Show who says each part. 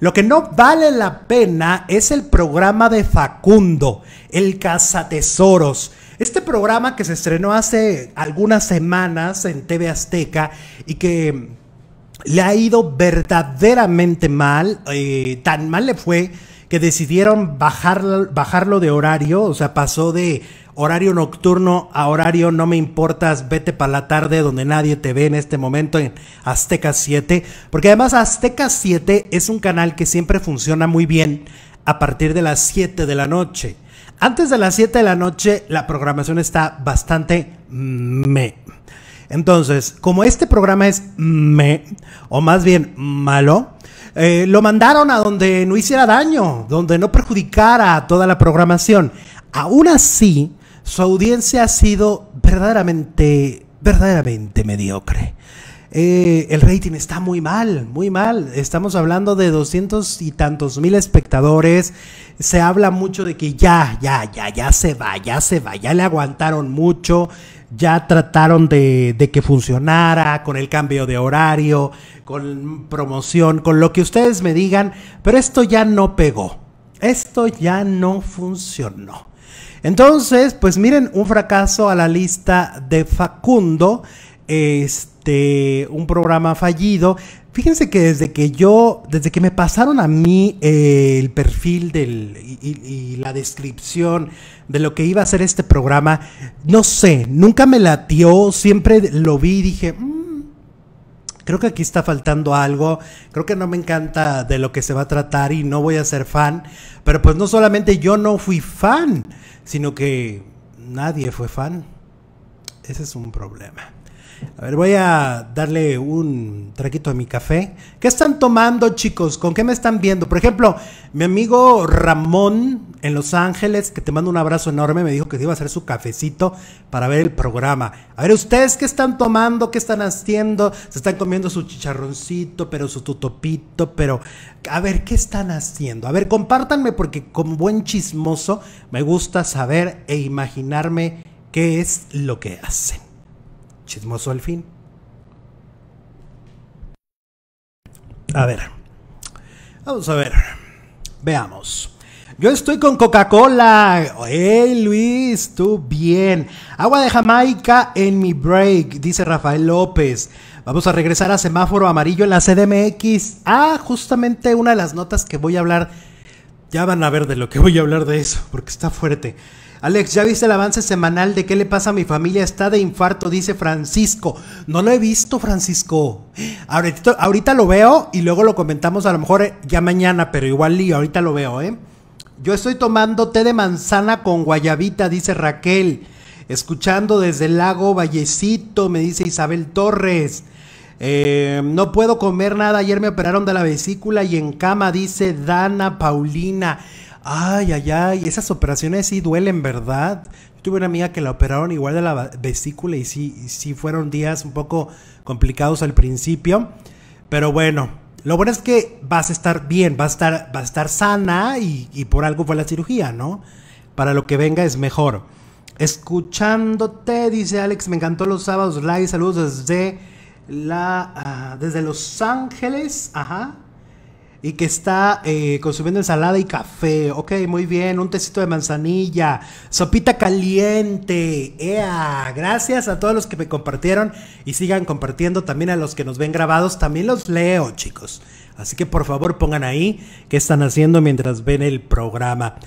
Speaker 1: Lo que no vale la pena es el programa de Facundo, el Cazatesoros. Este programa que se estrenó hace algunas semanas en TV Azteca y que le ha ido verdaderamente mal, eh, tan mal le fue que decidieron bajarlo de horario, o sea, pasó de horario nocturno a horario no me importas, vete para la tarde donde nadie te ve en este momento en Azteca 7, porque además Azteca 7 es un canal que siempre funciona muy bien a partir de las 7 de la noche. Antes de las 7 de la noche la programación está bastante me. Entonces, como este programa es me, o más bien malo, eh, lo mandaron a donde no hiciera daño, donde no perjudicara a toda la programación. Aún así, su audiencia ha sido verdaderamente, verdaderamente mediocre. Eh, el rating está muy mal, muy mal. Estamos hablando de 200 y tantos mil espectadores. Se habla mucho de que ya, ya, ya, ya se va, ya se va, ya le aguantaron mucho, ya trataron de, de que funcionara con el cambio de horario, con promoción, con lo que ustedes me digan, pero esto ya no pegó, esto ya no funcionó. Entonces, pues miren, un fracaso a la lista de Facundo. Este, un programa fallido. Fíjense que desde que yo, desde que me pasaron a mí eh, el perfil y, la descripción de lo que iba a ser este programa, no sé, nunca me latió, siempre lo vi y dije, mm, creo que aquí está faltando algo, creo que no me encanta de lo que se va a tratar y no voy a ser fan, pero pues no solamente yo no fui fan, sino que nadie fue fan. Ese es un problema. A ver, voy a darle un traquito de mi café. ¿Qué están tomando, chicos? ¿Con qué me están viendo? Por ejemplo, mi amigo Ramón en Los Ángeles, que te mando un abrazo enorme, me dijo que iba a hacer su cafecito para ver el programa. A ver, ¿ustedes qué están tomando? ¿Qué están haciendo? Se están comiendo su chicharroncito, pero su tutopito, pero... A ver, ¿qué están haciendo? A ver, compártanme porque con buen chismoso me gusta saber e imaginarme qué es lo que hacen chismoso al fin. A ver. Vamos a ver. Veamos. Yo estoy con Coca-Cola. ¡Hey Luis! ¡Tú bien! Agua de Jamaica en mi break, dice Rafael López. Vamos a regresar a semáforo amarillo en la CDMX. Ah, justamente una de las notas que voy a hablar. Ya van a ver de lo que voy a hablar de eso, porque está fuerte. Alex, ¿ya viste el avance semanal de qué le pasa a mi familia? Está de infarto, dice Francisco. No lo he visto, Francisco. Ahorita, lo veo y luego lo comentamos a lo mejor eh, ya mañana, pero igual y ahorita lo veo, ¿eh? Yo estoy tomando té de manzana con guayabita, dice Raquel. Escuchando desde el lago Vallecito, me dice Isabel Torres. Eh, no puedo comer nada, ayer me operaron de la vesícula y en cama, dice Dana Paulina. Ay, ay, ay, esas operaciones sí duelen, ¿verdad? tuve una amiga que la operaron igual de la vesícula y sí, sí fueron días un poco complicados al principio. Pero bueno, lo bueno es que vas a estar bien, vas a estar, a estar sana y, por algo fue la cirugía, ¿no? Para lo que venga es mejor. Escuchándote, dice Alex, me encantó los sábados live. Saludos desde la ah, desde Los Ángeles. Ajá y que está eh, consumiendo ensalada y café. Ok, muy bien. Un tecito de manzanilla. Sopita caliente. ¡Ea! Gracias a todos los que me compartieron y sigan compartiendo. También a los que nos ven grabados. También los leo, chicos. Así que por favor pongan ahí qué están haciendo mientras ven el programa.